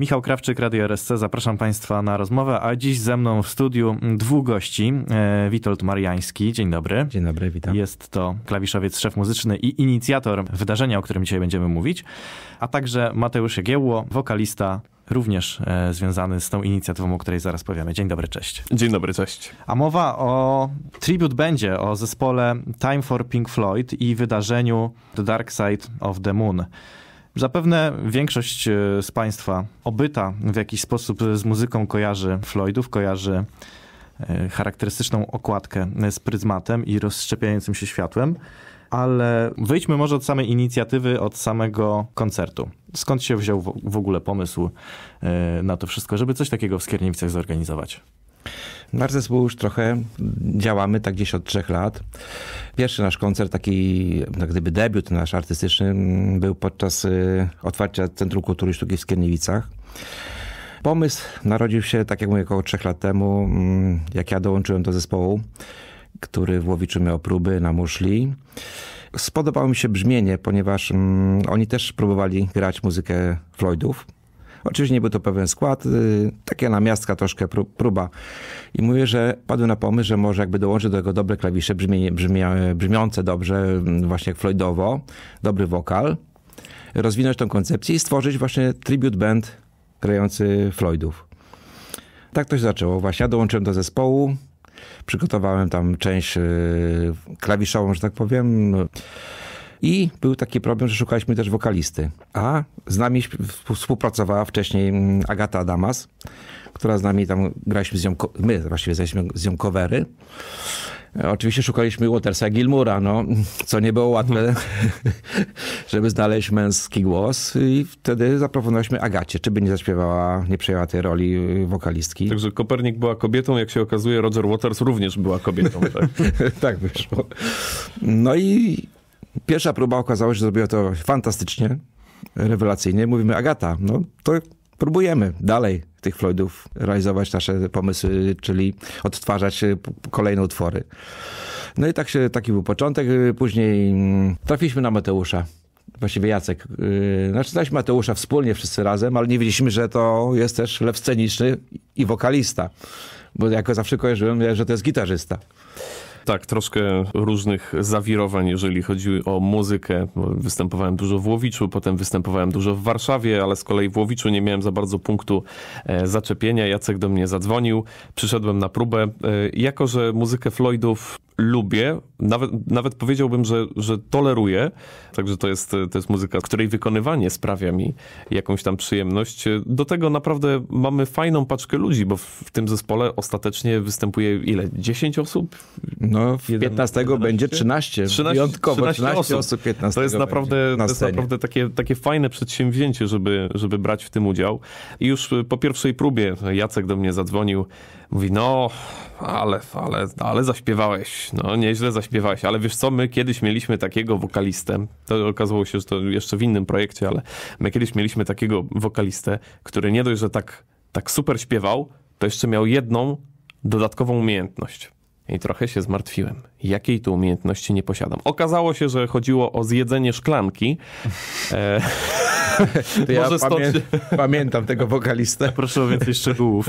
Michał Krawczyk, Radio RSC. Zapraszam Państwa na rozmowę, a dziś ze mną w studiu dwóch gości. E, Witold Mariański, dzień dobry. Dzień dobry, witam. Jest to klawiszowiec, szef muzyczny i inicjator wydarzenia, o którym dzisiaj będziemy mówić, a także Mateusz Jagiełło, wokalista również e, związany z tą inicjatywą, o której zaraz powiemy. Dzień dobry, cześć. Dzień dobry, cześć. A mowa o tribute będzie, o zespole Time for Pink Floyd i wydarzeniu The Dark Side of the Moon. Zapewne większość e, z Państwa obyta w jakiś sposób z muzyką kojarzy Floydów, kojarzy e, charakterystyczną okładkę e, z pryzmatem i rozszczepiającym się światłem. Ale wyjdźmy może od samej inicjatywy, od samego koncertu. Skąd się wziął w ogóle pomysł na to wszystko, żeby coś takiego w Skierniewicach zorganizować? Nasz był już trochę, działamy tak gdzieś od trzech lat. Pierwszy nasz koncert, taki jak no, gdyby debiut nasz artystyczny był podczas y, otwarcia Centrum Kultury i Sztuki w Skierniewicach. Pomysł narodził się, tak jak mówię, około trzech lat temu, mm, jak ja dołączyłem do zespołu, który w Łowiczu miał próby na muszli. Spodobało mi się brzmienie, ponieważ mm, oni też próbowali grać muzykę Floydów Oczywiście nie był to pewien skład, yy, takie namiastka troszkę próba. I mówię, że padłem na pomysł, że może jakby dołączyć do tego dobre klawisze brzmi, brzmi, e, brzmiące dobrze, mm, właśnie jak Floydowo, dobry wokal, rozwinąć tą koncepcję i stworzyć właśnie tribute band grający Floydów. Tak to się zaczęło. Właśnie ja dołączyłem do zespołu, przygotowałem tam część y, klawiszową, że tak powiem. I był taki problem, że szukaliśmy też wokalisty. A z nami współpracowała wcześniej mm, Agata Adamas, która z nami tam, graliśmy z nią, my właściwie graliśmy z nią covery. E, oczywiście szukaliśmy Watersa Gilmura, no, co nie było łatwe, żeby znaleźć męski głos i wtedy zaproponowaliśmy Agacie, czy by nie zaśpiewała, nie przejęła tej roli y, wokalistki. Także Kopernik była kobietą, jak się okazuje Roger Waters również była kobietą. Tak, tak wyszło. No i Pierwsza próba okazała się, że zrobiła to fantastycznie, rewelacyjnie. Mówimy, Agata, no to próbujemy dalej tych Floydów realizować nasze pomysły, czyli odtwarzać y, kolejne utwory. No i tak się, taki był początek. Y, później mm, trafiliśmy na Mateusza. Właściwie Jacek. Y, znaczy, znaliśmy Mateusza wspólnie, wszyscy razem, ale nie wiedzieliśmy, że to jest też lew sceniczny i wokalista. Bo jako zawsze kojarzyłem, że to jest gitarzysta. Tak, troszkę różnych zawirowań, jeżeli chodzi o muzykę. Występowałem dużo w Łowiczu, potem występowałem dużo w Warszawie, ale z kolei w Łowiczu nie miałem za bardzo punktu e, zaczepienia. Jacek do mnie zadzwonił, przyszedłem na próbę. E, jako, że muzykę Floydów lubię, nawet, nawet powiedziałbym, że, że toleruję, także to jest, to jest muzyka, której wykonywanie sprawia mi jakąś tam przyjemność. Do tego naprawdę mamy fajną paczkę ludzi, bo w tym zespole ostatecznie występuje ile? 10 osób? No no, 15 11, będzie 13. 13 wyjątkowo 13, 13 osób. osób 15 to jest naprawdę, na to jest naprawdę takie, takie fajne przedsięwzięcie, żeby, żeby brać w tym udział. I już y, po pierwszej próbie Jacek do mnie zadzwonił, mówi, no, ale, ale, ale zaśpiewałeś, no nieźle zaśpiewałeś, ale wiesz co, my kiedyś mieliśmy takiego wokalistę, to okazało się, że to jeszcze w innym projekcie, ale my kiedyś mieliśmy takiego wokalistę, który nie dość, że tak, tak super śpiewał, to jeszcze miał jedną dodatkową umiejętność. I trochę się zmartwiłem. Jakiej tu umiejętności nie posiadam? Okazało się, że chodziło o zjedzenie szklanki. E... To ja pamię... pamiętam tego wokalistę. Proszę o więcej szczegółów.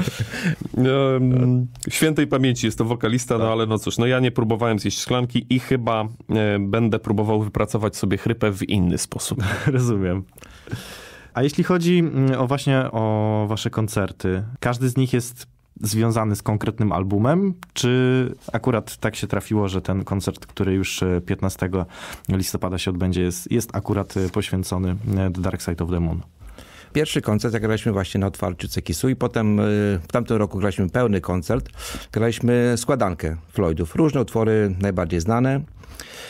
Um, świętej pamięci jest to wokalista, no tak. ale no cóż, no ja nie próbowałem zjeść szklanki i chyba e, będę próbował wypracować sobie chrypę w inny sposób. Rozumiem. A jeśli chodzi mm, o właśnie o wasze koncerty, każdy z nich jest związany z konkretnym albumem, czy akurat tak się trafiło, że ten koncert, który już 15 e, listopada się odbędzie, jest, jest akurat e, poświęcony e, The Dark Side of the Moon? Pierwszy koncert, jak graliśmy właśnie na otwarciu Cekisu i potem w tamtym roku graliśmy pełny koncert. Graliśmy składankę Floydów. Różne utwory, najbardziej znane.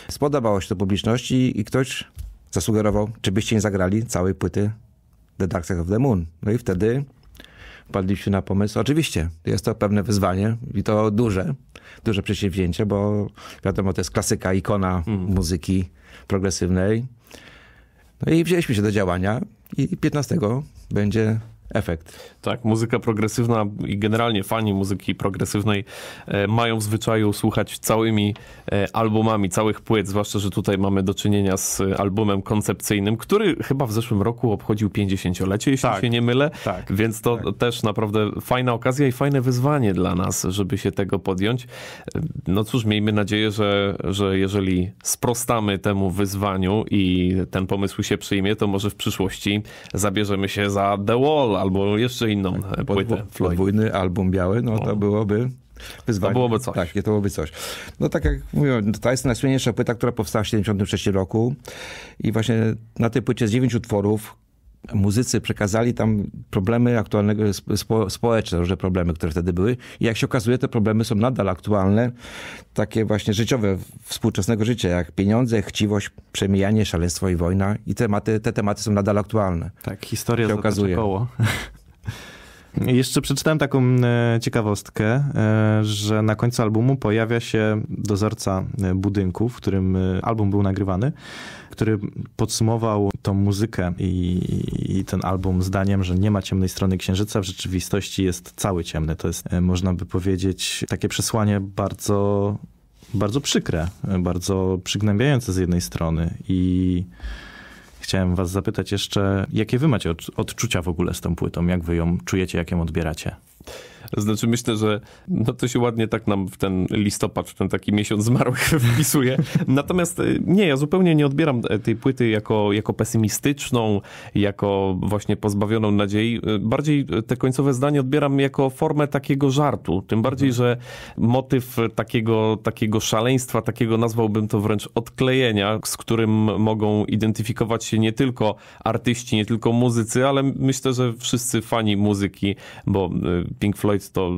Spodobało się to publiczności i ktoś zasugerował, czy byście nie zagrali całej płyty The Dark Side of the Moon. No i wtedy wpadliście na pomysł. Oczywiście jest to pewne wyzwanie i to duże, duże przedsięwzięcie, bo wiadomo, to jest klasyka, ikona mm. muzyki progresywnej. No i wzięliśmy się do działania i 15 będzie efekt. Tak, muzyka progresywna i generalnie fani muzyki progresywnej e, mają w zwyczaju słuchać całymi e, albumami, całych płyt, zwłaszcza, że tutaj mamy do czynienia z e, albumem koncepcyjnym, który chyba w zeszłym roku obchodził 50-lecie, jeśli tak, się nie mylę, tak, więc to tak. też naprawdę fajna okazja i fajne wyzwanie dla nas, żeby się tego podjąć. No cóż, miejmy nadzieję, że, że jeżeli sprostamy temu wyzwaniu i ten pomysł się przyjmie, to może w przyszłości zabierzemy się za The Wall albo jeszcze inną e, tak, płytę. Podwójny album biały, no to byłoby wyzwanie. To byłoby coś. Tak, to byłoby coś. No tak jak mówiłem, to jest najsłynniejsza płyta, która powstała w 76 roku i właśnie na tej płycie z dziewięć utworów, muzycy przekazali tam problemy aktualnego, spo, społeczne różne problemy, które wtedy były. I jak się okazuje, te problemy są nadal aktualne, takie właśnie życiowe, współczesnego życia, jak pieniądze, chciwość, przemijanie, szaleństwo i wojna. I tematy, te tematy są nadal aktualne. Tak, historia się okazuje. koło. Jeszcze przeczytałem taką e, ciekawostkę, e, że na końcu albumu pojawia się dozorca e, budynku, w którym album był nagrywany, który podsumował tą muzykę i, i ten album zdaniem, że nie ma ciemnej strony księżyca, w rzeczywistości jest cały ciemny. To jest, można by powiedzieć, takie przesłanie bardzo, bardzo przykre, bardzo przygnębiające z jednej strony i chciałem was zapytać jeszcze, jakie wy macie odczucia w ogóle z tą płytą? Jak wy ją czujecie, jak ją odbieracie? Znaczy myślę, że no to się ładnie tak nam w ten listopad, w ten taki miesiąc zmarłych wpisuje. Natomiast y, nie, ja zupełnie nie odbieram e, tej płyty jako, jako pesymistyczną, jako właśnie pozbawioną nadziei. Y, bardziej y, te końcowe zdanie odbieram jako formę takiego żartu. Tym bardziej, mhm. że motyw takiego, takiego szaleństwa, takiego nazwałbym to wręcz odklejenia, z którym mogą identyfikować się nie tylko artyści, nie tylko muzycy, ale myślę, że wszyscy fani muzyki, bo Pink Floyd Floyd to,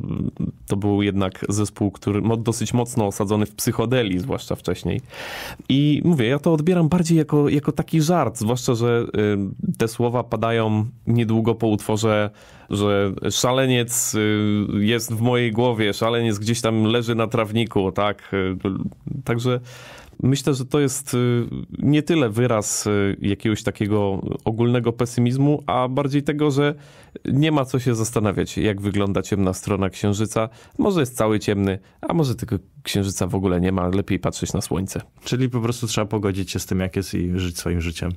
to był jednak zespół, który dosyć mocno osadzony w psychodeli, zwłaszcza wcześniej. I mówię, ja to odbieram bardziej jako, jako taki żart, zwłaszcza, że y, te słowa padają niedługo po utworze że szaleniec y, jest w mojej głowie, szaleniec gdzieś tam leży na trawniku, tak? Y, także myślę, że to jest y, nie tyle wyraz jakiegoś takiego ogólnego pesymizmu, a bardziej tego, że nie ma co się zastanawiać, jak wygląda ciemna strona księżyca. Może jest cały ciemny, a może tego księżyca w ogóle nie ma, lepiej patrzeć na słońce. Czyli po prostu trzeba pogodzić się z tym, jak jest i żyć swoim życiem.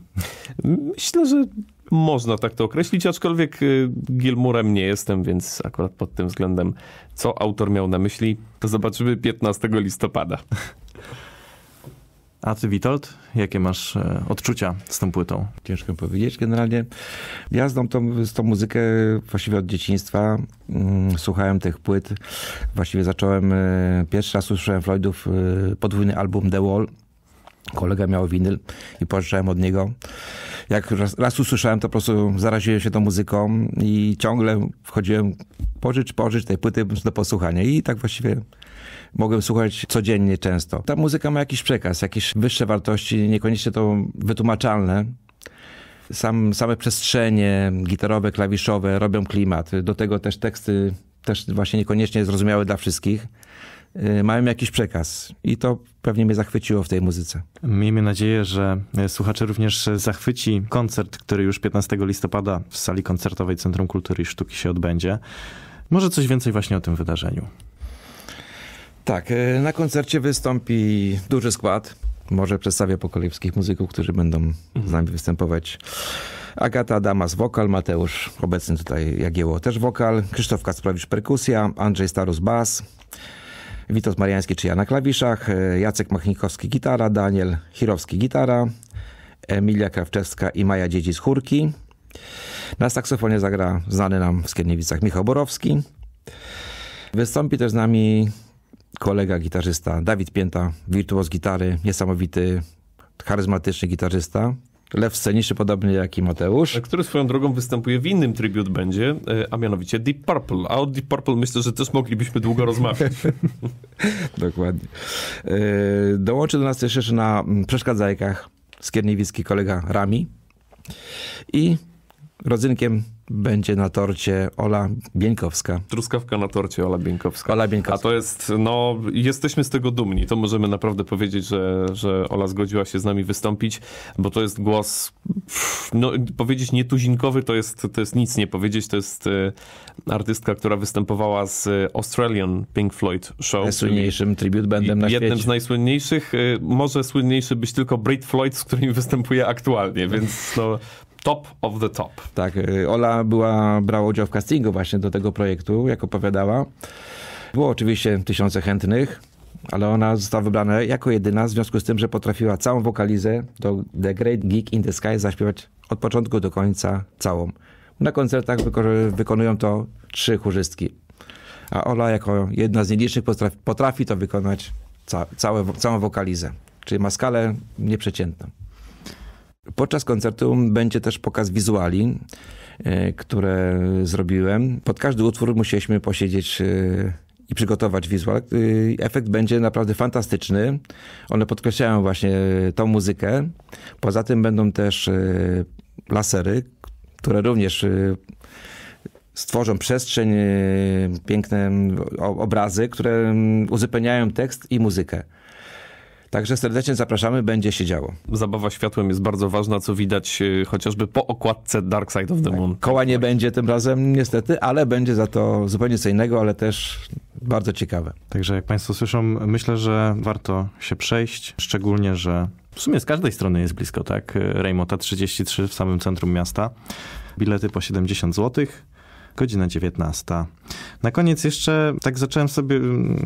Myślę, że można tak to określić, aczkolwiek y, Gilmurem nie jestem, więc akurat pod tym względem, co autor miał na myśli, to zobaczymy 15 listopada. A ty, Witold, jakie masz e, odczucia z tą płytą? Ciężko powiedzieć. Generalnie ja znam tą, z tą muzykę właściwie od dzieciństwa. Mm, słuchałem tych płyt. Właściwie zacząłem, e, pierwszy raz usłyszałem Floydów e, podwójny album The Wall Kolega miał winyl i pożyczałem od niego. Jak raz, raz usłyszałem, to po prostu zaraziłem się tą muzyką i ciągle wchodziłem, pożycz, pożycz tej płyty do posłuchania. I tak właściwie mogłem słuchać codziennie często. Ta muzyka ma jakiś przekaz, jakieś wyższe wartości, niekoniecznie to wytłumaczalne. Sam, same przestrzenie gitarowe, klawiszowe robią klimat. Do tego też teksty też właśnie niekoniecznie zrozumiałe dla wszystkich. Y, mają jakiś przekaz. I to pewnie mnie zachwyciło w tej muzyce. Miejmy nadzieję, że słuchacze również zachwyci koncert, który już 15 listopada w sali koncertowej Centrum Kultury i Sztuki się odbędzie. Może coś więcej właśnie o tym wydarzeniu. Tak, y, na koncercie wystąpi duży skład. Może przedstawię po muzyków, którzy będą z nami występować. Agata Damas wokal, Mateusz obecny tutaj Jagieło też wokal, Krzysztof Kacprowicz perkusja, Andrzej Starus bas, Witold Mariański czy ja na klawiszach, e, Jacek Machnikowski gitara, Daniel Chirowski gitara, Emilia Krawczewska i Maja Dziedzic chórki. Na saksofonie zagra znany nam w Skierniewicach Michał Borowski. Wystąpi też z nami kolega gitarzysta Dawid Pięta, wirtuoz gitary, niesamowity, charyzmatyczny gitarzysta. Lew Sceniszy, podobnie jak i Mateusz. E, który swoją drogą występuje w innym tribut będzie, e, a mianowicie Deep Purple. A o Deep Purple myślę, że też moglibyśmy długo rozmawiać. Dokładnie. E, dołączy do nas jeszcze na mm, przeszkadzajkach skierniewiski kolega Rami i rodzynkiem będzie na torcie Ola Bieńkowska. Truskawka na torcie Ola Bieńkowska. Ola Bieńkowska. A to jest, no, jesteśmy z tego dumni. To możemy naprawdę powiedzieć, że, że Ola zgodziła się z nami wystąpić, bo to jest głos, no, powiedzieć nietuzinkowy to jest, to jest nic nie powiedzieć. To jest y, artystka, która występowała z Australian Pink Floyd Show. Najsłynniejszym tribute bandem na jednym świecie. Jednym z najsłynniejszych. Y, może słynniejszy być tylko Brit Floyd, z którym występuje aktualnie, więc no, top of the top. Tak, y, Ola była, brała udział w castingu właśnie do tego projektu, jak opowiadała. Było oczywiście tysiące chętnych, ale ona została wybrana jako jedyna, w związku z tym, że potrafiła całą wokalizę do The Great Geek in the Sky zaśpiewać od początku do końca całą. Na koncertach wykonują to trzy chórzystki, a Ola jako jedna z nielicznych potrafi, to wykonać ca całe, całą wokalizę, czyli ma skalę nieprzeciętną. Podczas koncertu będzie też pokaz wizuali, e, które zrobiłem. Pod każdy utwór musieliśmy posiedzieć e, i przygotować wizual. E, efekt będzie naprawdę fantastyczny. One podkreślają właśnie tą muzykę. Poza tym będą też lasery, które również stworzą przestrzeń, piękne obrazy, które mm, uzupełniają tekst i muzykę. Także serdecznie zapraszamy, będzie się działo. Zabawa światłem jest bardzo ważna, co widać e, chociażby po okładce Dark Side of the tak. Moon. Tak, koła nie będzie tym razem niestety, ale będzie za to zupełnie co innego, ale też bardzo ciekawe. Także jak Państwo słyszą, myślę, że warto się przejść, szczególnie, że w sumie z każdej strony jest blisko, tak? E, Rejmota 33 w samym centrum miasta. Bilety po 70 złotych godzina 19. Na koniec jeszcze tak zacząłem sobie,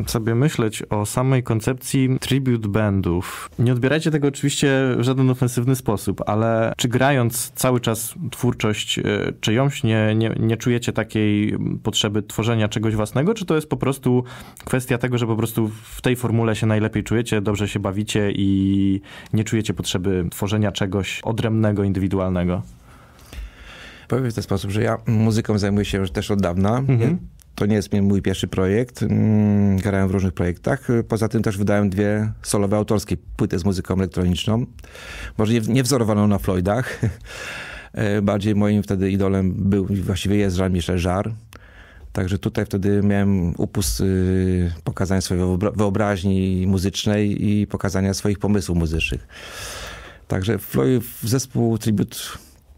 sobie myśleć o samej koncepcji tribute bandów. Nie odbierajcie tego oczywiście w żaden ofensywny sposób, ale czy grając cały czas twórczość e, czyjąś, nie, nie, nie czujecie takiej potrzeby tworzenia czegoś własnego, czy to jest po prostu kwestia tego, że po prostu w tej formule się najlepiej czujecie, dobrze się bawicie i nie czujecie potrzeby tworzenia czegoś odrębnego, indywidualnego? Powiem w ten sposób, że ja muzyką zajmuję się już też od dawna. Mhm. To nie jest mój pierwszy projekt. Mm, grałem w różnych projektach. Poza tym też wydałem dwie solowe autorskie płyty z muzyką elektroniczną. Może nie, nie wzorowaną na Floydach. E, bardziej moim wtedy idolem był, właściwie jest Jean-Michel Żar. Także tutaj wtedy miałem upust y, pokazania swojej wyobraźni muzycznej i pokazania swoich pomysłów muzycznych. Także Floyd, zespół Tribute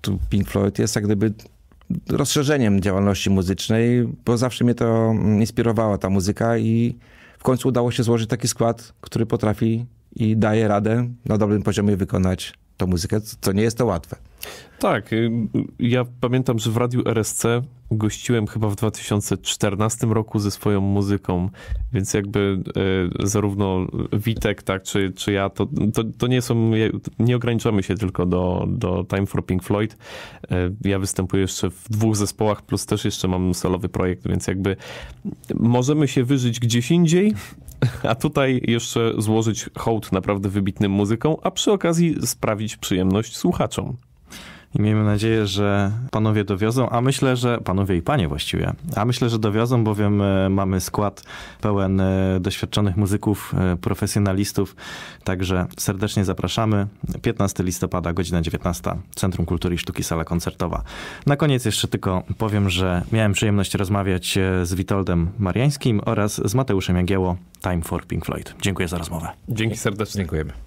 tu Pink Floyd jest jak gdyby rozszerzeniem działalności muzycznej, bo zawsze mnie to mm, inspirowała ta muzyka i w końcu udało się złożyć taki skład, który potrafi i daje radę na dobrym poziomie wykonać tą muzykę, co nie jest to łatwe. Tak, y, ja pamiętam, że w radiu RSC gościłem chyba w 2014 roku ze swoją muzyką, więc jakby y, zarówno Witek, tak, czy, czy ja, to, to, to nie są, nie ograniczamy się tylko do, do Time for Pink Floyd. Y, ja występuję jeszcze w dwóch zespołach, plus też jeszcze mam solowy projekt, więc jakby możemy się wyżyć gdzieś indziej, a tutaj jeszcze złożyć hołd naprawdę wybitnym muzyką, a przy okazji sprawić przyjemność słuchaczom i miejmy nadzieję, że panowie dowiozą, a myślę, że panowie i panie właściwie, a myślę, że dowiozą, bowiem e, mamy skład pełen e, doświadczonych muzyków, e, profesjonalistów, także serdecznie zapraszamy. 15 listopada, godzina 19, Centrum Kultury i Sztuki, sala koncertowa. Na koniec jeszcze tylko powiem, że miałem przyjemność rozmawiać z Witoldem Mariańskim oraz z Mateuszem Jagieło, Time for Pink Floyd. Dziękuję za rozmowę. Dzięki serdecznie. Dziękujemy.